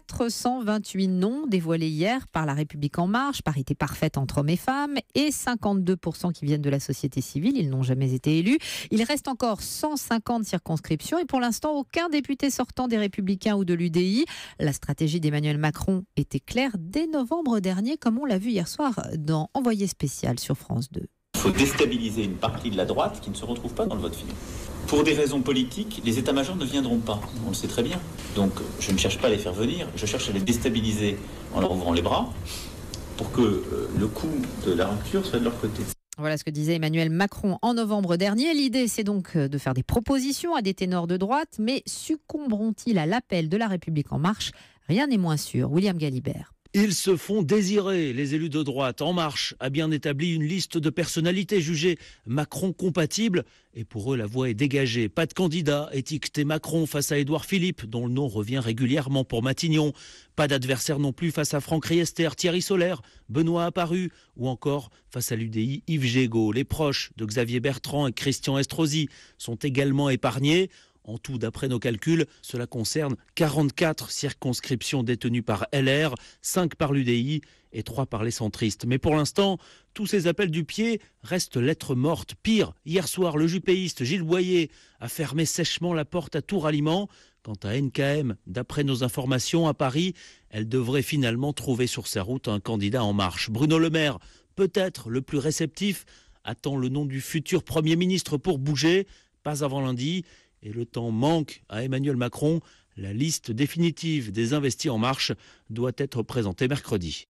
428 noms dévoilés hier par La République en marche, parité parfaite entre hommes et femmes, et 52% qui viennent de la société civile, ils n'ont jamais été élus. Il reste encore 150 circonscriptions et pour l'instant aucun député sortant des républicains ou de l'UDI. La stratégie d'Emmanuel Macron était claire dès novembre dernier, comme on l'a vu hier soir dans Envoyé spécial sur France 2. Il faut déstabiliser une partie de la droite qui ne se retrouve pas dans le vote final. Pour des raisons politiques, les états-majors ne viendront pas, on le sait très bien. Donc je ne cherche pas à les faire venir, je cherche à les déstabiliser en leur ouvrant les bras pour que euh, le coût de la rupture soit de leur côté. Voilà ce que disait Emmanuel Macron en novembre dernier. L'idée, c'est donc euh, de faire des propositions à des ténors de droite, mais succomberont-ils à l'appel de la République en marche Rien n'est moins sûr. William Galibert. Ils se font désirer. Les élus de droite En Marche a bien établi une liste de personnalités jugées Macron compatibles et pour eux la voie est dégagée. Pas de candidat étiqueté Macron face à Édouard Philippe dont le nom revient régulièrement pour Matignon. Pas d'adversaire non plus face à Franck Riester, Thierry Solaire, Benoît Apparu ou encore face à l'UDI Yves Gégaud. Les proches de Xavier Bertrand et Christian Estrosi sont également épargnés. En tout, d'après nos calculs, cela concerne 44 circonscriptions détenues par LR, 5 par l'UDI et 3 par les centristes. Mais pour l'instant, tous ces appels du pied restent lettres mortes. Pire, hier soir, le jupéiste Gilles Boyer a fermé sèchement la porte à tout ralliement. Quant à NKM, d'après nos informations à Paris, elle devrait finalement trouver sur sa route un candidat en marche. Bruno Le Maire, peut-être le plus réceptif, attend le nom du futur Premier ministre pour bouger, pas avant lundi et le temps manque à Emmanuel Macron. La liste définitive des investis en marche doit être présentée mercredi.